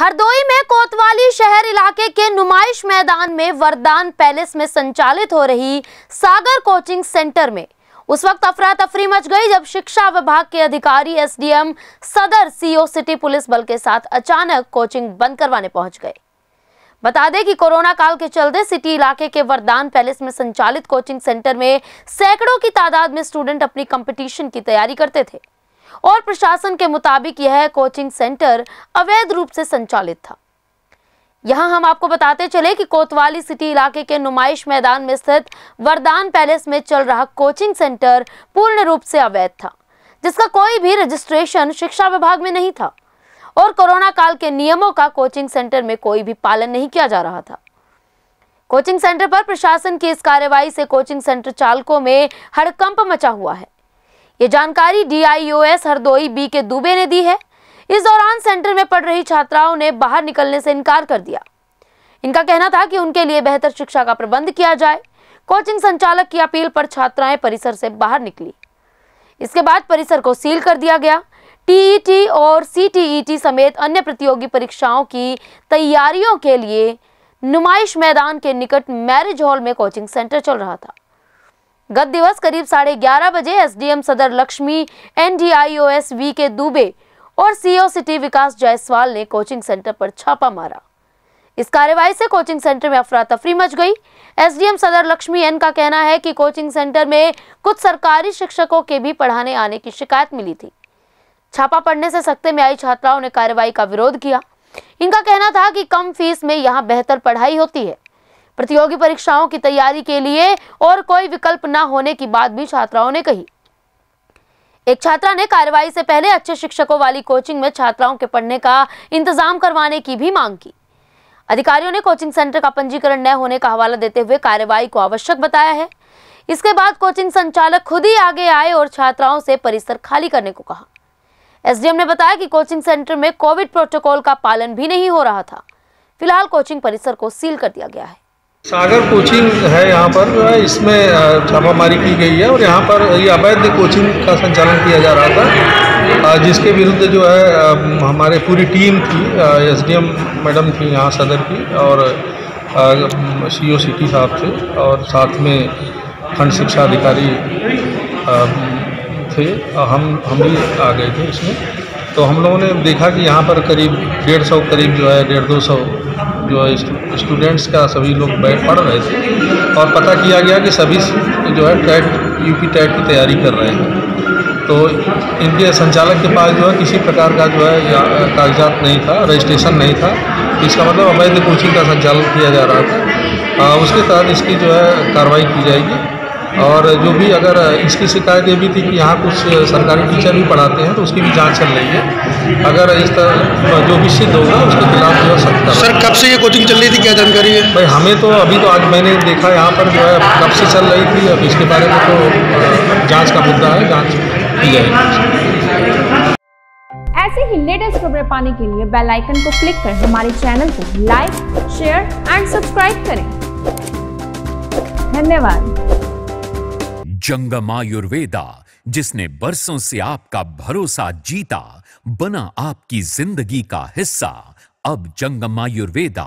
हरदोई में कोतवाली शहर इलाके के नुमाइश मैदान में वरदान पैलेस में संचालित हो रही सागर कोचिंग सेंटर में उस वक्त अफरा तफरी मच गई जब शिक्षा विभाग के अधिकारी एसडीएम सदर सीओ सिटी पुलिस बल के साथ अचानक कोचिंग बंद करवाने पहुंच गए बता दें कि कोरोना काल के चलते सिटी इलाके के वरदान पैलेस में संचालित कोचिंग सेंटर में सैकड़ों की तादाद में स्टूडेंट अपनी कंपटीशन की तैयारी करते थे और प्रशासन के मुताबिक यह कोचिंग सेंटर अवैध रूप से संचालित था यहां हम आपको बताते चले कि कोतवाली सिटी इलाके के नुमाइश मैदान में स्थित वरदान पैलेस में चल रहा कोचिंग सेंटर पूर्ण रूप से अवैध था जिसका कोई भी रजिस्ट्रेशन शिक्षा विभाग में नहीं था और कोरोना काल के नियमों का कोचिंग सेंटर में कोई भी पालन नहीं किया जा रहा था कोचिंग सेंटर पर प्रशासन की इस कार्यवाही से कोचिंग सेंटर चालकों में हड़कंप मचा हुआ है ये जानकारी डीआईओएस हरदोई बी के दुबे ने दी है इस दौरान सेंटर में पढ़ रही छात्राओं ने बाहर निकलने से इनकार कर दिया इनका कहना था कि उनके लिए बेहतर शिक्षा का प्रबंध किया जाए कोचिंग संचालक की अपील पर छात्राएं परिसर से बाहर निकली इसके बाद परिसर को सील कर दिया गया टीईटी e और सीटीईटी e समेत अन्य प्रतियोगी परीक्षाओं की तैयारियों के लिए नुमाइश मैदान के निकट मैरिज हॉल में कोचिंग सेंटर चल रहा था गत दिवस करीब साढ़े ग्यारह बजे एसडीएम सदर लक्ष्मी एनडीआईओएस वी के दुबे और सीओ सिटी विकास जायसवाल ने कोचिंग सेंटर पर छापा मारा इस कार्यवाही से कोचिंग सेंटर में अफरा तफरी मच गई एसडीएम सदर लक्ष्मी एन का कहना है कि कोचिंग सेंटर में कुछ सरकारी शिक्षकों के भी पढ़ाने आने की शिकायत मिली थी छापा पड़ने से सख्ते में आई छात्राओं ने कार्यवाही का विरोध किया इनका कहना था कि कम फीस में यहाँ बेहतर पढ़ाई होती है प्रतियोगी परीक्षाओं की तैयारी के लिए और कोई विकल्प न होने की बात भी छात्राओं ने कही एक छात्रा ने कार्रवाई से पहले अच्छे शिक्षकों वाली कोचिंग में छात्राओं के पढ़ने का इंतजाम करवाने की भी मांग की अधिकारियों ने कोचिंग सेंटर का पंजीकरण न होने का हवाला देते हुए कार्यवाही को आवश्यक बताया है इसके बाद कोचिंग संचालक खुद ही आगे आए और छात्राओं से परिसर खाली करने को कहा एसडीएम ने बताया कि कोचिंग सेंटर में कोविड प्रोटोकॉल का पालन भी नहीं हो रहा था फिलहाल कोचिंग परिसर को सील कर दिया गया है सागर कोचिंग है यहाँ पर इसमें छापामारी की गई है और यहाँ पर ये अवैध कोचिंग का संचालन किया जा रहा था जिसके विरुद्ध जो है हमारे पूरी टीम थी एसडीएम मैडम थी यहाँ सदर की और सी ओ सी टी साहब थे और साथ में खंड शिक्षा अधिकारी थे हम हम भी आ गए थे इसमें तो हम लोगों ने देखा कि यहाँ पर करीब डेढ़ सौ करीब जो है डेढ़ दो सौ जो है स्टूडेंट्स का सभी लोग बैठ पढ़ रहे थे और पता किया गया कि सभी जो है टैट यूपी टैट की तैयारी कर रहे हैं तो इनके संचालक के पास जो है किसी प्रकार का जो है कागजात नहीं था रजिस्ट्रेशन नहीं था इसका मतलब अवैध कोचिंग का संचालन किया जा रहा था उसके तहत इसकी जो है कार्रवाई की जाएगी और जो भी अगर इसकी शिकायत ये भी थी कि यहाँ कुछ सरकारी टीचर भी पढ़ाते हैं तो उसकी भी जांच चल रही है अगर इस तरह जो भी सिद्ध होगा उसके खिलाफ जो है सख्त सर कब से ये कोचिंग चल रही थी क्या जानकारी है भाई हमें तो अभी तो आज मैंने देखा यहाँ पर जो है कब से चल रही थी अब इसके बारे में तो जाँच का मुद्दा है जाँच की जाएगी ऐसे ही लेटेस्ट खबरें पाने के लिए बेल आइकन को क्लिक कर हमारे चैनल को लाइक शेयर एंड सब्सक्राइब करें धन्यवाद जंगम आयुर्वेदा जिसने बरसों से आपका भरोसा जीता बना आपकी जिंदगी का हिस्सा अब जंगम आयुर्वेदा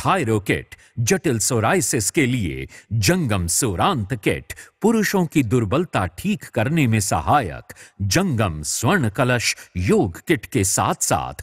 थायरो किट जटिल सोराइसिस के लिए जंगम सोरांत किट पुरुषों की दुर्बलता ठीक करने में सहायक जंगम स्वर्ण कलश योग किट के साथ साथ